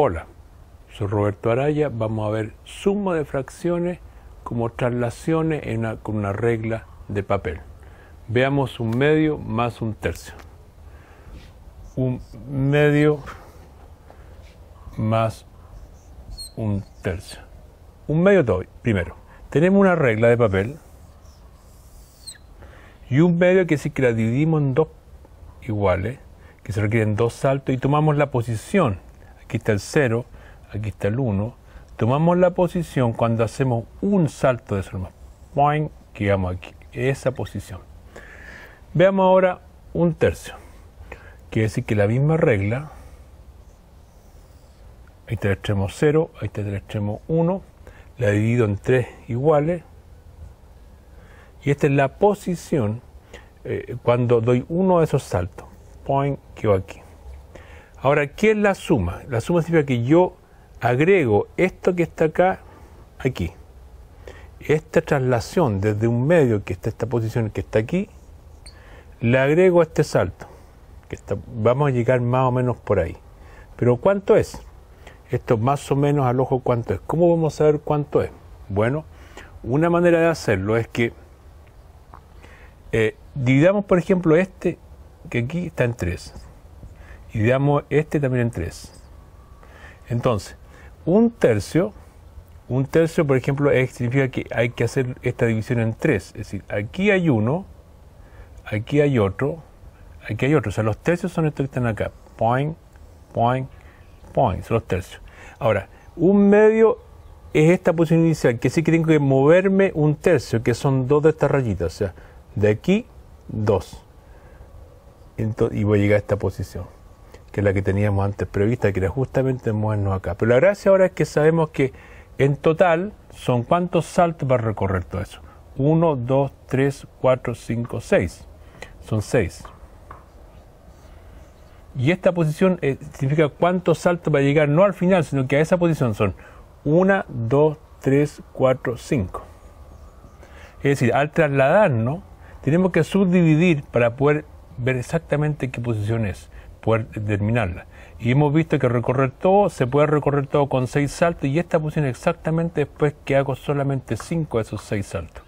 Hola, soy Roberto Araya. Vamos a ver suma de fracciones como traslaciones con una regla de papel. Veamos un medio más un tercio. Un medio más un tercio. Un medio todo. Primero, tenemos una regla de papel y un medio que si que la dividimos en dos iguales, que se requieren dos saltos y tomamos la posición aquí está el 0, aquí está el 1. Tomamos la posición cuando hacemos un salto de eso Point, quedamos aquí, esa posición. Veamos ahora un tercio. Quiere decir que la misma regla, ahí está el extremo 0, ahí está el extremo 1, la divido en 3 iguales, y esta es la posición eh, cuando doy uno de esos saltos. Point, que aquí. Ahora, ¿qué es la suma? La suma significa que yo agrego esto que está acá, aquí. Esta traslación desde un medio que está esta posición que está aquí, le agrego a este salto. vamos a llegar más o menos por ahí. Pero ¿cuánto es? Esto más o menos al ojo cuánto es. ¿Cómo vamos a saber cuánto es? Bueno, una manera de hacerlo es que eh, dividamos, por ejemplo, este que aquí está en 3 y damos este también en 3. Entonces, un tercio, un tercio por ejemplo significa que hay que hacer esta división en 3. Es decir, aquí hay uno, aquí hay otro, aquí hay otro. O sea, los tercios son estos que están acá. Point, point, point. Son los tercios. Ahora, un medio es esta posición inicial, que sí que tengo que moverme un tercio, que son dos de estas rayitas. O sea, de aquí, dos. Entonces, y voy a llegar a esta posición que la que teníamos antes prevista, que era justamente movernos acá. Pero la gracia ahora es que sabemos que en total son cuántos saltos va a recorrer todo eso. 1, 2, 3, 4, 5, 6. Son 6. Y esta posición eh, significa cuántos saltos va a llegar, no al final, sino que a esa posición son 1, 2, 3, 4, 5. Es decir, al trasladarnos, tenemos que subdividir para poder ver exactamente qué posición es terminarla. Y hemos visto que recorrer todo, se puede recorrer todo con seis saltos y esta posición exactamente después que hago solamente cinco de esos seis saltos.